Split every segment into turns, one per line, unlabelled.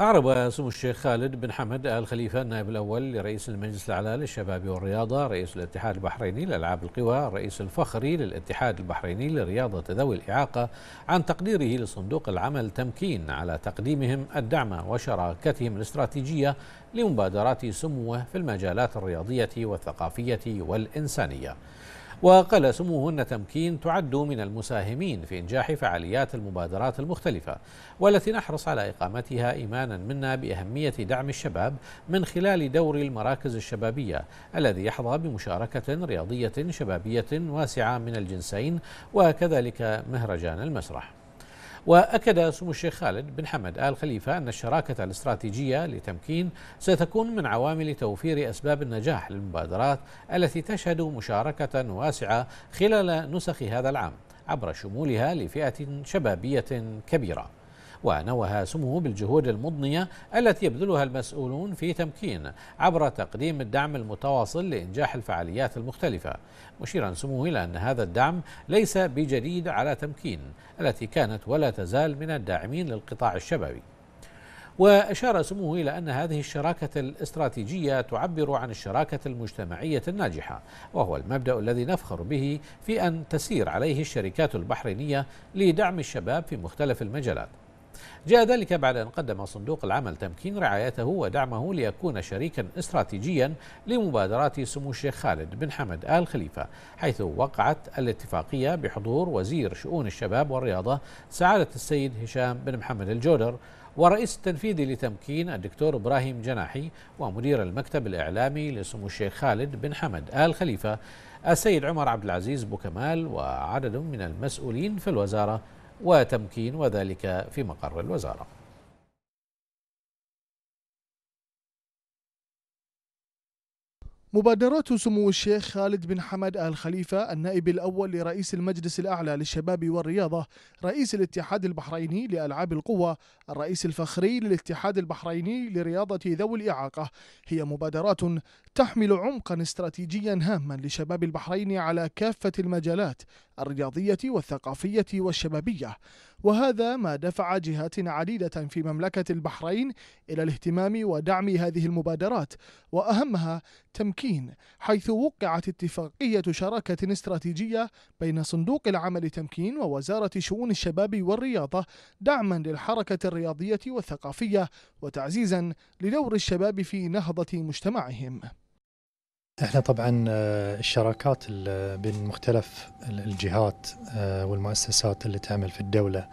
أعرب سمو الشيخ خالد بن حمد آل خليفة النائب الأول لرئيس المجلس الأعلى للشباب والرياضة رئيس الاتحاد البحريني لألعاب القوى الرئيس الفخري للاتحاد البحريني لرياضة ذوي الإعاقة عن تقديره لصندوق العمل تمكين على تقديمهم الدعم وشراكتهم الاستراتيجية لمبادرات سموه في المجالات الرياضية والثقافية والإنسانية وقال سموه أن تمكين تعد من المساهمين في إنجاح فعاليات المبادرات المختلفة والتي نحرص على إقامتها إيمانا منا بأهمية دعم الشباب من خلال دور المراكز الشبابية الذي يحظى بمشاركة رياضية شبابية واسعة من الجنسين وكذلك مهرجان المسرح وأكد سمو الشيخ خالد بن حمد آل خليفة أن الشراكة الاستراتيجية لتمكين ستكون من عوامل توفير أسباب النجاح للمبادرات التي تشهد مشاركة واسعة خلال نسخ هذا العام عبر شمولها لفئة شبابية كبيرة ونوه سمو بالجهود المضنية التي يبذلها المسؤولون في تمكين عبر تقديم الدعم المتواصل لإنجاح الفعاليات المختلفة مشيرا سموه إلى أن هذا الدعم ليس بجديد على تمكين التي كانت ولا تزال من الداعمين للقطاع الشبابي وأشار سموه إلى أن هذه الشراكة الاستراتيجية تعبر عن الشراكة المجتمعية الناجحة وهو المبدأ الذي نفخر به في أن تسير عليه الشركات البحرينية لدعم الشباب في مختلف المجالات جاء ذلك بعد أن قدم صندوق العمل تمكين رعايته ودعمه ليكون شريكا استراتيجيا لمبادرات سمو الشيخ خالد بن حمد آل خليفة حيث وقعت الاتفاقية بحضور وزير شؤون الشباب والرياضة سعادة السيد هشام بن محمد الجودر والرئيس التنفيذي لتمكين الدكتور إبراهيم جناحي ومدير المكتب الإعلامي لسمو الشيخ خالد بن حمد آل خليفة السيد عمر عبد العزيز بوكمال وعدد من المسؤولين في الوزارة وتمكين وذلك في مقر الوزاره
مبادرات سمو الشيخ خالد بن حمد آل خليفة النائب الأول لرئيس المجلس الأعلى للشباب والرياضة رئيس الاتحاد البحريني لألعاب القوة الرئيس الفخري للاتحاد البحريني لرياضة ذوي الإعاقة هي مبادرات تحمل عمقا استراتيجيا هاما لشباب البحرين على كافة المجالات الرياضية والثقافية والشبابية وهذا ما دفع جهات عديدة في مملكة البحرين إلى الاهتمام ودعم هذه المبادرات وأهمها تمكين حيث وقعت اتفاقية شراكة استراتيجية بين صندوق العمل تمكين ووزارة شؤون الشباب والرياضة دعما للحركة الرياضية والثقافية وتعزيزا لدور الشباب في نهضة مجتمعهم
احنا طبعا آه، الشراكات بين مختلف الجهات آه، والمؤسسات اللي تعمل في الدوله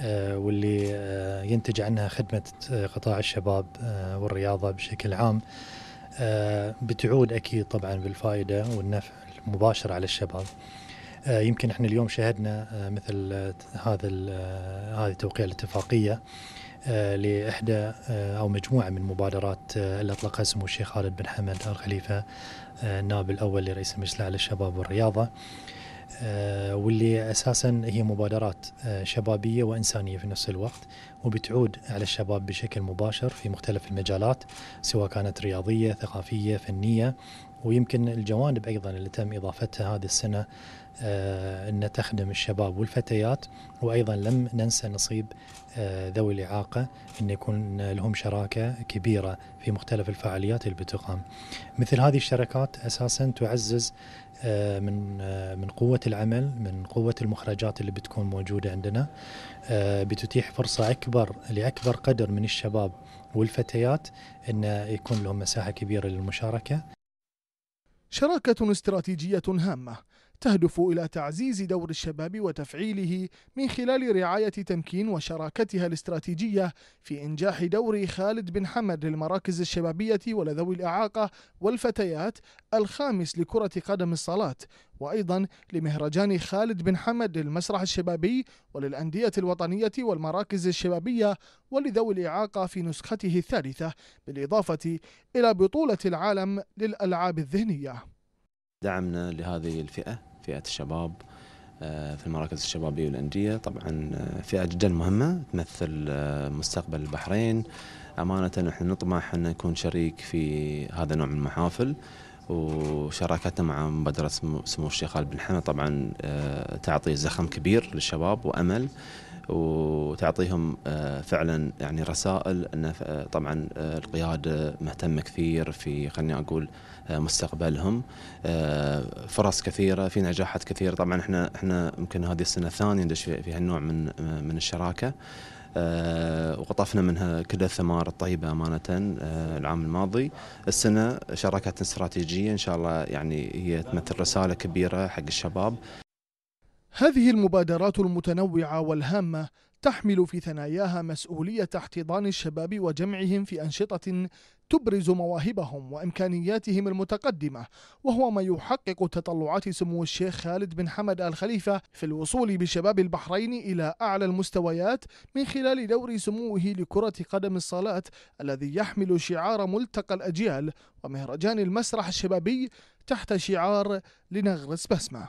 آه، واللي ينتج عنها خدمه قطاع الشباب والرياضه بشكل عام بتعود اكيد طبعا بالفائده والنفع المباشر على الشباب. آه، يمكن احنا اليوم شاهدنا آه، مثل آه، هذا هذه توقيع الاتفاقيه لاحدى او مجموعه من مبادرات اللي اطلقها سمو الشيخ خالد بن حمد ال خليفه النائب الاول لرئيس المجلس الاعلى للشباب والرياضه واللي اساسا هي مبادرات شبابيه وانسانيه في نفس الوقت وبتعود على الشباب بشكل مباشر في مختلف المجالات سواء كانت رياضيه، ثقافيه، فنيه، ويمكن الجوانب ايضا اللي تم اضافتها هذه السنه آه، ان تخدم الشباب والفتيات وايضا لم ننسى نصيب آه، ذوي الاعاقه ان يكون لهم شراكه كبيره في مختلف الفعاليات اللي بتقام. مثل هذه الشراكات اساسا تعزز آه، من من قوه العمل، من قوه المخرجات اللي بتكون موجوده عندنا. بتتيح فرصه اكبر لاكبر قدر من الشباب والفتيات ان
يكون لهم مساحه كبيره للمشاركه شراكة استراتيجية هامة تهدف إلى تعزيز دور الشباب وتفعيله من خلال رعاية تمكين وشراكتها الاستراتيجية في إنجاح دور خالد بن حمد للمراكز الشبابية ولذوي الإعاقة والفتيات الخامس لكرة قدم الصالات وأيضا لمهرجان خالد بن حمد للمسرح الشبابي وللأندية الوطنية والمراكز الشبابية ولذوي الإعاقة في نسخته الثالثة بالإضافة إلى بطولة العالم للألعاب الذهنية
دعمنا لهذه الفئة فئة الشباب آه، في المراكز الشبابية والأندية طبعا آه، فئة جدا مهمة تمثل آه، مستقبل البحرين أمانة نحن نطمح أن نكون شريك في هذا النوع من المحافل وشراكتنا مع مبادرة سمو الشيخ خالد بن حمد طبعا تعطي زخم كبير للشباب وأمل وتعطيهم آه، فعلا يعني رسائل ان آه، طبعا آه، القياده مهتمه كثير في خليني اقول مستقبلهم فرص كثيره في نجاحات كثيره طبعا احنا احنا يمكن هذه السنه الثانيه ندش في هالنوع من من الشراكه وقطفنا منها كل الثمار الطيبة أمانة العام الماضي السنة شراكات استراتيجية إن شاء الله يعني هي تمثل رسالة كبيرة حق الشباب
هذه المبادرات المتنوعة والهامة تحمل في ثناياها مسؤولية احتضان الشباب وجمعهم في أنشطة تبرز مواهبهم وإمكانياتهم المتقدمة وهو ما يحقق تطلعات سمو الشيخ خالد بن حمد آل خليفة في الوصول بشباب البحرين إلى أعلى المستويات من خلال دور سموه لكرة قدم الصلاة الذي يحمل شعار ملتقى الأجيال ومهرجان المسرح الشبابي تحت شعار لنغرس بسمه